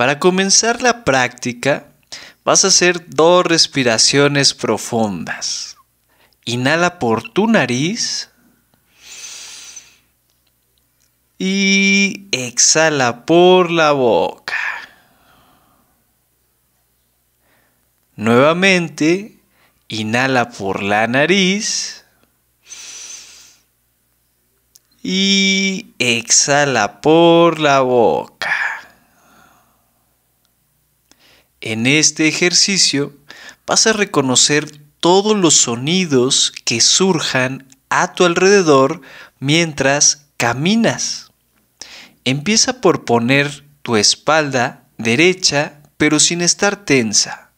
Para comenzar la práctica, vas a hacer dos respiraciones profundas. Inhala por tu nariz y exhala por la boca. Nuevamente, inhala por la nariz y exhala por la boca. En este ejercicio vas a reconocer todos los sonidos que surjan a tu alrededor mientras caminas. Empieza por poner tu espalda derecha pero sin estar tensa.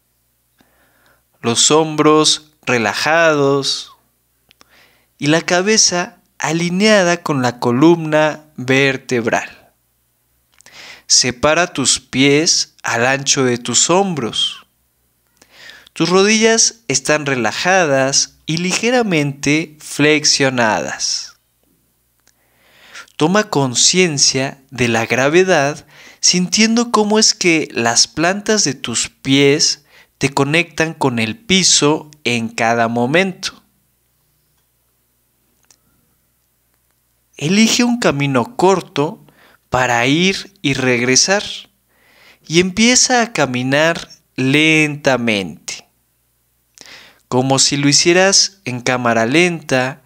Los hombros relajados y la cabeza alineada con la columna vertebral. Separa tus pies al ancho de tus hombros. Tus rodillas están relajadas y ligeramente flexionadas. Toma conciencia de la gravedad sintiendo cómo es que las plantas de tus pies te conectan con el piso en cada momento. Elige un camino corto para ir y regresar y empieza a caminar lentamente, como si lo hicieras en cámara lenta,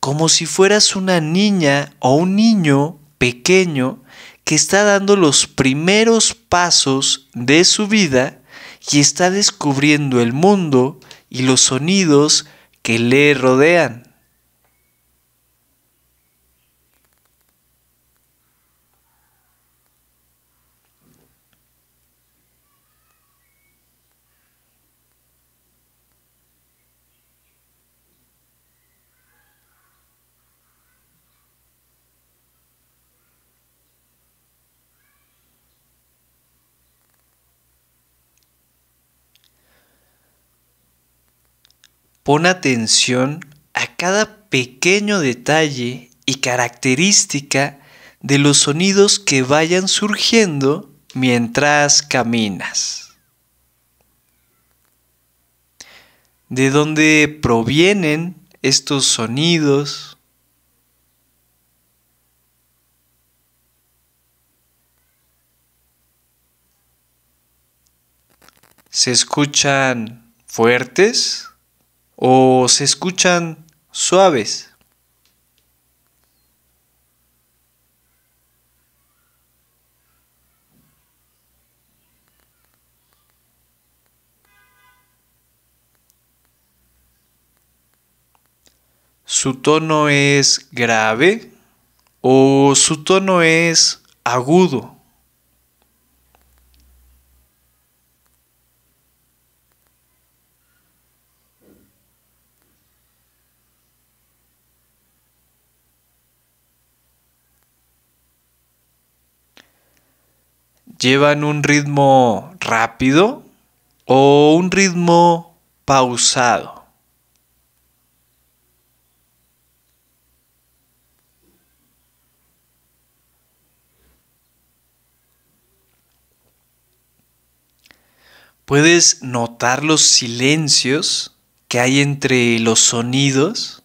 como si fueras una niña o un niño pequeño que está dando los primeros pasos de su vida y está descubriendo el mundo y los sonidos que le rodean. Pon atención a cada pequeño detalle y característica de los sonidos que vayan surgiendo mientras caminas. ¿De dónde provienen estos sonidos? ¿Se escuchan fuertes? o se escuchan suaves. ¿Su tono es grave o su tono es agudo? llevan un ritmo rápido o un ritmo pausado. ¿Puedes notar los silencios que hay entre los sonidos?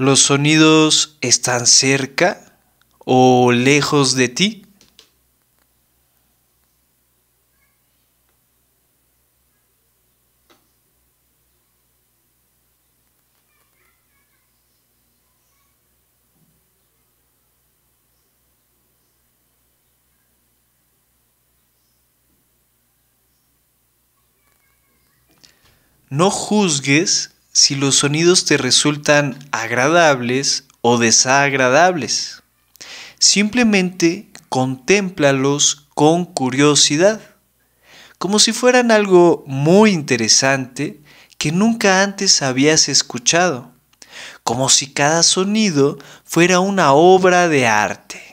¿Los sonidos están cerca o lejos de ti? No juzgues si los sonidos te resultan agradables o desagradables. Simplemente contémplalos con curiosidad, como si fueran algo muy interesante que nunca antes habías escuchado, como si cada sonido fuera una obra de arte.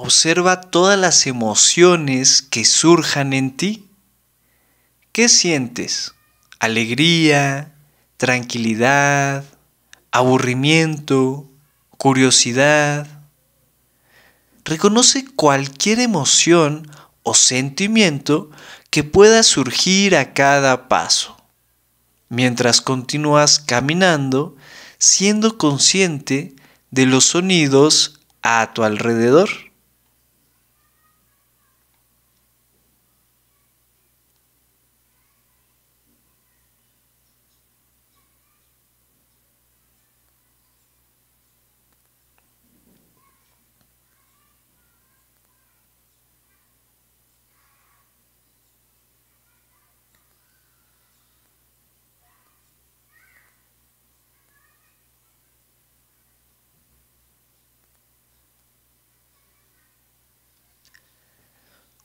Observa todas las emociones que surjan en ti. ¿Qué sientes? Alegría, tranquilidad, aburrimiento, curiosidad. Reconoce cualquier emoción o sentimiento que pueda surgir a cada paso. Mientras continúas caminando, siendo consciente de los sonidos a tu alrededor.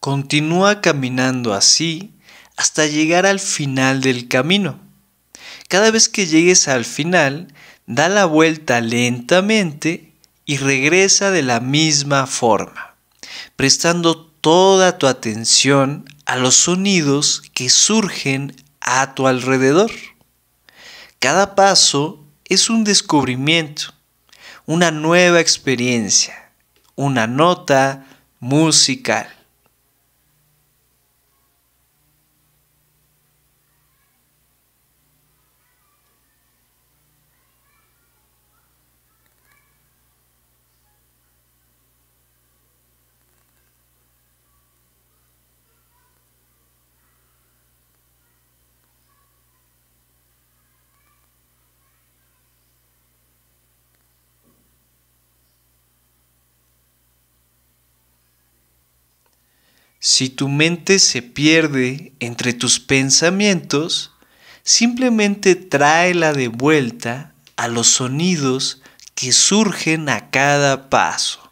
Continúa caminando así hasta llegar al final del camino. Cada vez que llegues al final, da la vuelta lentamente y regresa de la misma forma, prestando toda tu atención a los sonidos que surgen a tu alrededor. Cada paso es un descubrimiento, una nueva experiencia, una nota musical. Si tu mente se pierde entre tus pensamientos, simplemente tráela de vuelta a los sonidos que surgen a cada paso.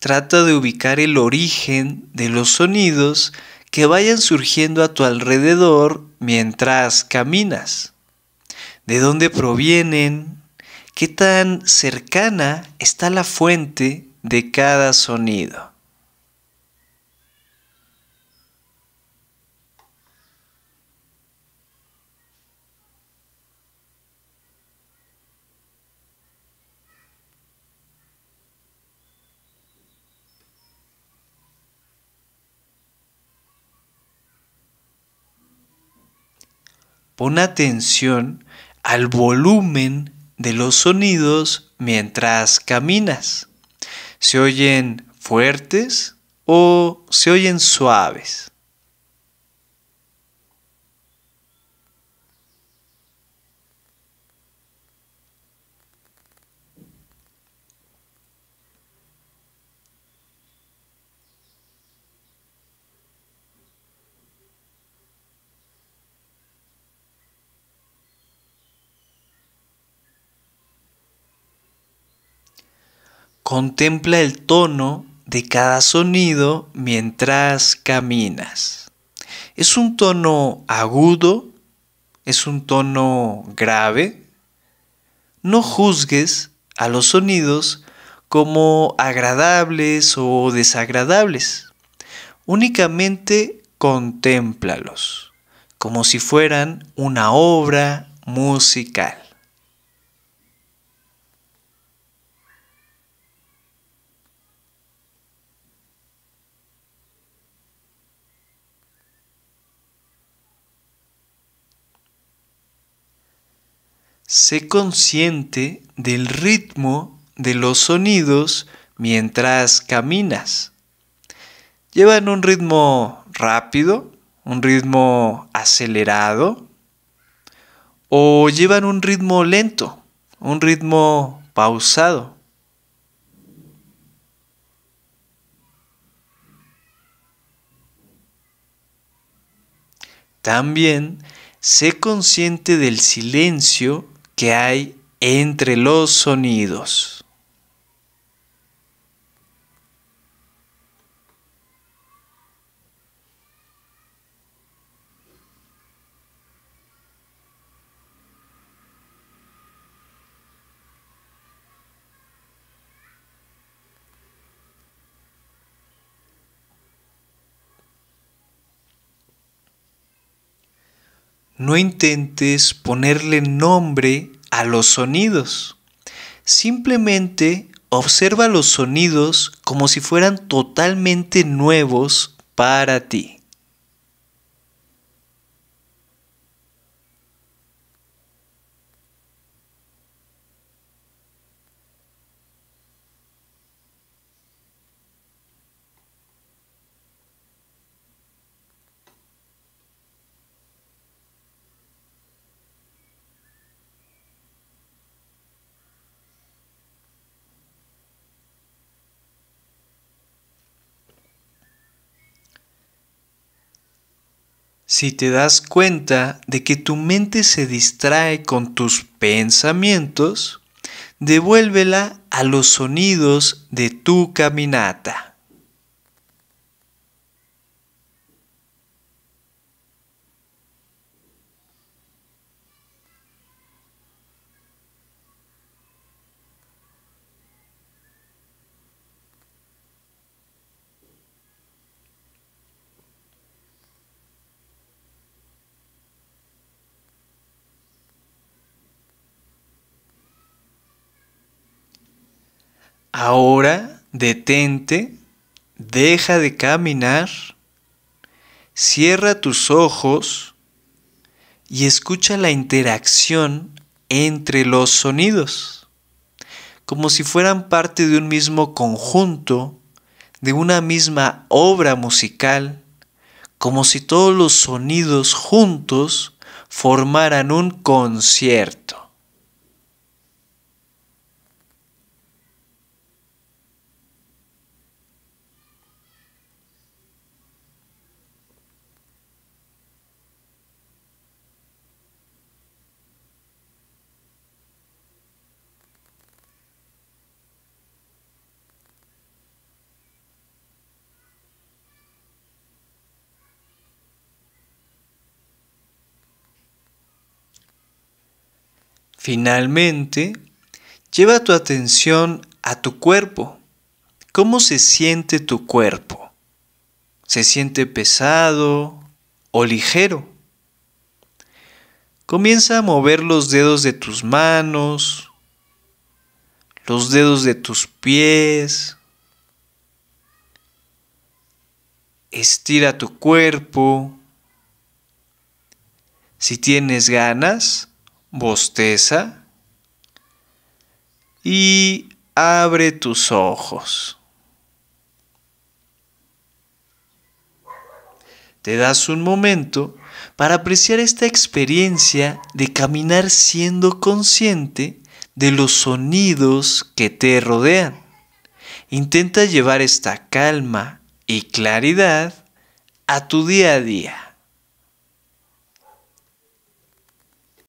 Trata de ubicar el origen de los sonidos que vayan surgiendo a tu alrededor mientras caminas. ¿De dónde provienen? ¿Qué tan cercana está la fuente de cada sonido? Pon atención al volumen de los sonidos mientras caminas. ¿Se oyen fuertes o se oyen suaves? Contempla el tono de cada sonido mientras caminas. Es un tono agudo, es un tono grave. No juzgues a los sonidos como agradables o desagradables. Únicamente contémplalos, como si fueran una obra musical. Sé consciente del ritmo de los sonidos mientras caminas. Llevan un ritmo rápido, un ritmo acelerado o llevan un ritmo lento, un ritmo pausado. También sé consciente del silencio que hay entre los sonidos. No intentes ponerle nombre a los sonidos. Simplemente observa los sonidos como si fueran totalmente nuevos para ti. Si te das cuenta de que tu mente se distrae con tus pensamientos, devuélvela a los sonidos de tu caminata. Ahora detente, deja de caminar, cierra tus ojos y escucha la interacción entre los sonidos, como si fueran parte de un mismo conjunto, de una misma obra musical, como si todos los sonidos juntos formaran un concierto. Finalmente, lleva tu atención a tu cuerpo. ¿Cómo se siente tu cuerpo? ¿Se siente pesado o ligero? Comienza a mover los dedos de tus manos, los dedos de tus pies. Estira tu cuerpo. Si tienes ganas, bosteza y abre tus ojos. Te das un momento para apreciar esta experiencia de caminar siendo consciente de los sonidos que te rodean. Intenta llevar esta calma y claridad a tu día a día.